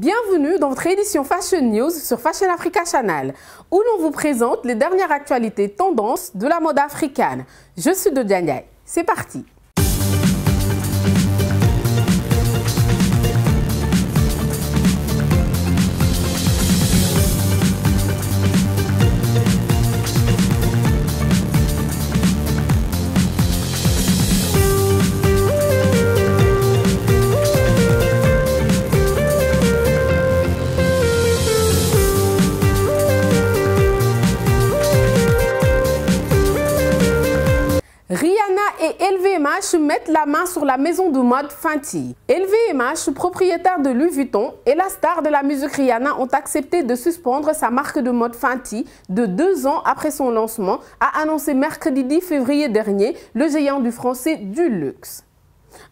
Bienvenue dans votre édition Fashion News sur Fashion Africa Channel, où l'on vous présente les dernières actualités tendances de la mode africaine. Je suis Dodiane C'est parti mettent la main sur la maison de mode Fenty. LVMH, propriétaire de Louis Vuitton et la star de la musique Rihanna ont accepté de suspendre sa marque de mode Fenty de deux ans après son lancement, a annoncé mercredi 10 février dernier le géant du français du luxe.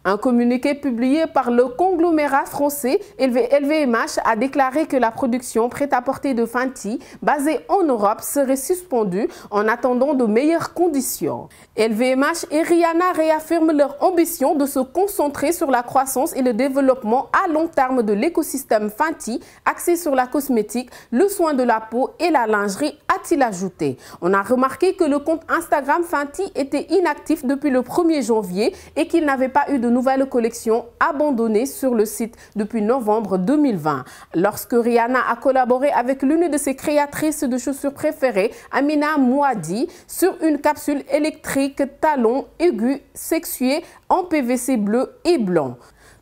Un communiqué publié par le conglomérat français LVMH a déclaré que la production prête à porter de Fenty, basée en Europe, serait suspendue en attendant de meilleures conditions. LVMH et Rihanna réaffirment leur ambition de se concentrer sur la croissance et le développement à long terme de l'écosystème Fenty, axé sur la cosmétique, le soin de la peau et la lingerie, a-t-il ajouté. On a remarqué que le compte Instagram Fenty était inactif depuis le 1er janvier et qu'il n'avait pas eu de nouvelles collections abandonnées sur le site depuis novembre 2020. Lorsque Rihanna a collaboré avec l'une de ses créatrices de chaussures préférées, Amina Mouadi, sur une capsule électrique talon aigu sexuée en PVC bleu et blanc.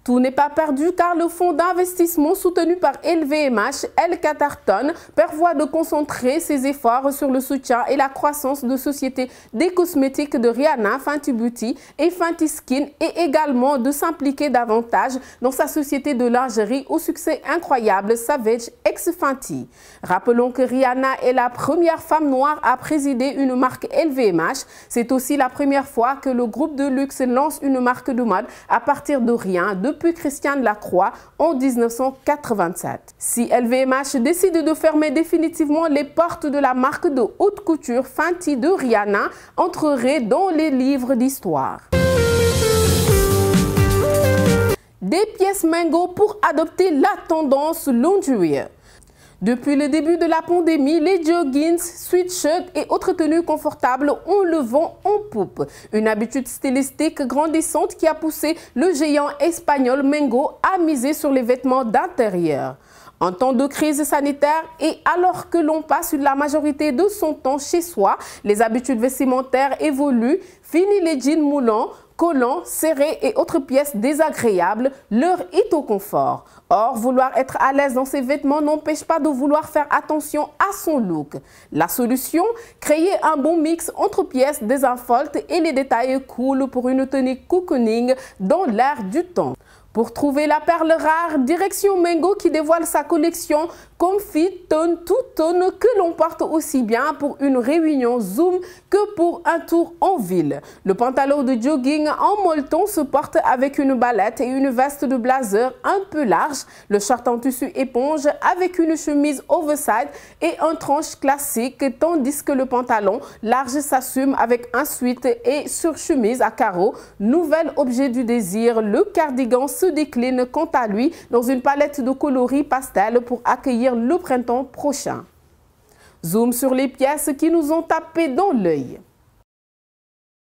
Tout n'est pas perdu car le fonds d'investissement soutenu par LVMH, El Catarton, pervoit de concentrer ses efforts sur le soutien et la croissance de sociétés des cosmétiques de Rihanna, Fenty Beauty et Fenty Skin et également de s'impliquer davantage dans sa société de lingerie au succès incroyable Savage X Fenty. Rappelons que Rihanna est la première femme noire à présider une marque LVMH. C'est aussi la première fois que le groupe de luxe lance une marque de mode à partir de rien, depuis Christiane Lacroix en 1987. Si LVMH décide de fermer définitivement les portes de la marque de haute couture Fenty de Rihanna, entrerait dans les livres d'histoire. des pièces mango pour adopter la tendance lingerie. Depuis le début de la pandémie, les joggings, sweatshirts et autres tenues confortables ont le vent en poupe. Une habitude stylistique grandissante qui a poussé le géant espagnol Mengo à miser sur les vêtements d'intérieur. En temps de crise sanitaire et alors que l'on passe la majorité de son temps chez soi, les habitudes vestimentaires évoluent. Fini les jeans moulants, collants, serrés et autres pièces désagréables, leur est au confort. Or, vouloir être à l'aise dans ses vêtements n'empêche pas de vouloir faire attention à son look. La solution Créer un bon mix entre pièces désinfoltes et les détails cool pour une tenue cocooning dans l'air du temps. Pour trouver la perle rare, direction Mengo qui dévoile sa collection Confit, tonne, tout tonne, que l'on porte aussi bien pour une réunion Zoom que pour un tour en ville. Le pantalon de jogging en molleton se porte avec une balette et une veste de blazer un peu large, le short en tissu éponge avec une chemise oversize et un tranche classique, tandis que le pantalon large s'assume avec un suite et sur chemise à carreaux. Nouvel objet du désir, le cardigan se décline quant à lui dans une palette de coloris pastel pour accueillir le printemps prochain. Zoom sur les pièces qui nous ont tapé dans l'œil.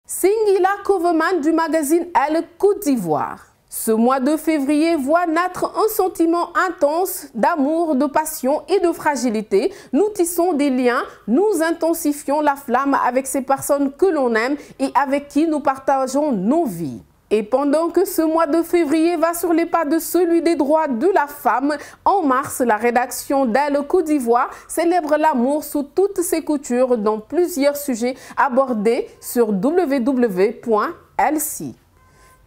Singila Koveman du magazine Elle Côte d'Ivoire. Ce mois de février voit naître un sentiment intense d'amour, de passion et de fragilité. Nous tissons des liens, nous intensifions la flamme avec ces personnes que l'on aime et avec qui nous partageons nos vies. Et pendant que ce mois de février va sur les pas de celui des droits de la femme, en mars, la rédaction d'Elle Côte d'Ivoire célèbre l'amour sous toutes ses coutures dans plusieurs sujets abordés sur www.lc.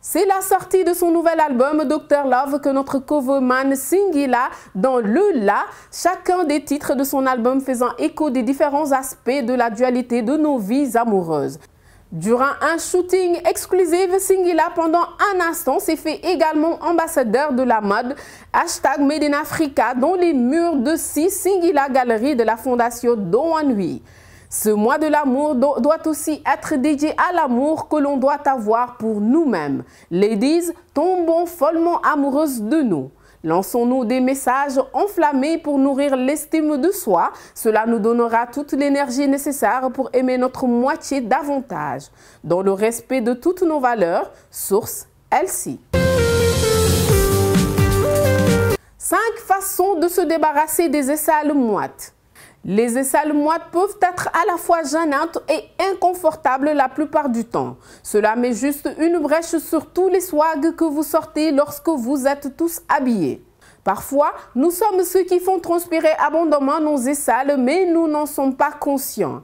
C'est la sortie de son nouvel album Dr Love que notre coverman Singila dans le La, chacun des titres de son album faisant écho des différents aspects de la dualité de nos vies amoureuses. Durant un shooting exclusif, Singila, pendant un instant, s'est fait également ambassadeur de la mode, hashtag Made dans les murs de 6 Singila Galerie de la Fondation Don Ce mois de l'amour doit aussi être dédié à l'amour que l'on doit avoir pour nous-mêmes. Ladies, tombons follement amoureuses de nous. Lançons-nous des messages enflammés pour nourrir l'estime de soi. Cela nous donnera toute l'énergie nécessaire pour aimer notre moitié davantage, dans le respect de toutes nos valeurs. Source Elsie. 5 façons de se débarrasser des la moites. Les aisselles moites peuvent être à la fois gênantes et inconfortables la plupart du temps. Cela met juste une brèche sur tous les swags que vous sortez lorsque vous êtes tous habillés. Parfois, nous sommes ceux qui font transpirer abondamment nos aisselles, mais nous n'en sommes pas conscients.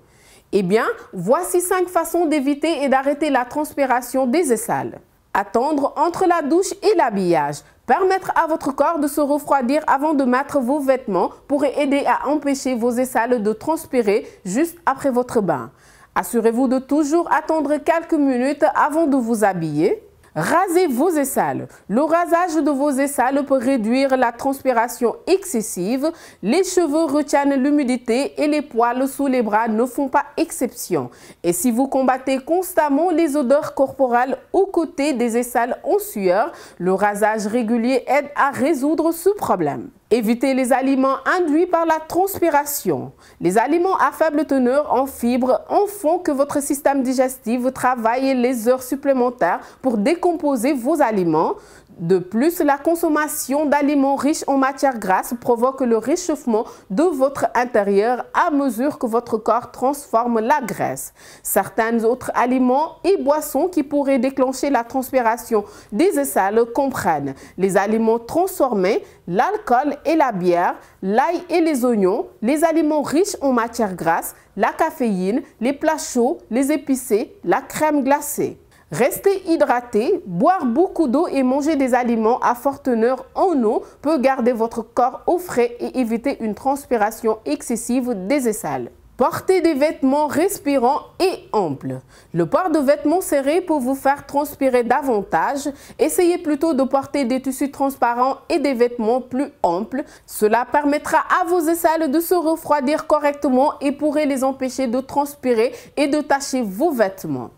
Eh bien, voici 5 façons d'éviter et d'arrêter la transpiration des aisselles. Attendre entre la douche et l'habillage. Permettre à votre corps de se refroidir avant de mettre vos vêtements pourrait aider à empêcher vos aisselles de transpirer juste après votre bain. Assurez-vous de toujours attendre quelques minutes avant de vous habiller. Rasez vos aisselles. Le rasage de vos aisselles peut réduire la transpiration excessive. Les cheveux retiennent l'humidité et les poils sous les bras ne font pas exception. Et si vous combattez constamment les odeurs corporelles aux côtés des aisselles en sueur, le rasage régulier aide à résoudre ce problème. Évitez les aliments induits par la transpiration. Les aliments à faible teneur en fibres en font que votre système digestif travaille les heures supplémentaires pour décomposer vos aliments, de plus, la consommation d'aliments riches en matières grasses provoque le réchauffement de votre intérieur à mesure que votre corps transforme la graisse. Certains autres aliments et boissons qui pourraient déclencher la transpiration des le comprennent les aliments transformés, l'alcool et la bière, l'ail et les oignons, les aliments riches en matières grasses, la caféine, les plats chauds, les épicés, la crème glacée. Rester hydraté, boire beaucoup d'eau et manger des aliments à forte teneur en eau peut garder votre corps au frais et éviter une transpiration excessive des aisselles. Portez des vêtements respirants et amples. Le port de vêtements serrés peut vous faire transpirer davantage. Essayez plutôt de porter des tissus transparents et des vêtements plus amples. Cela permettra à vos aisselles de se refroidir correctement et pourrait les empêcher de transpirer et de tacher vos vêtements.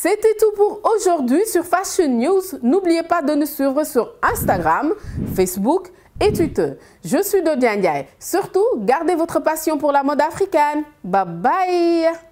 C'était tout pour aujourd'hui sur Fashion News. N'oubliez pas de nous suivre sur Instagram, Facebook et Twitter. Je suis Dodian Surtout, gardez votre passion pour la mode africaine. Bye bye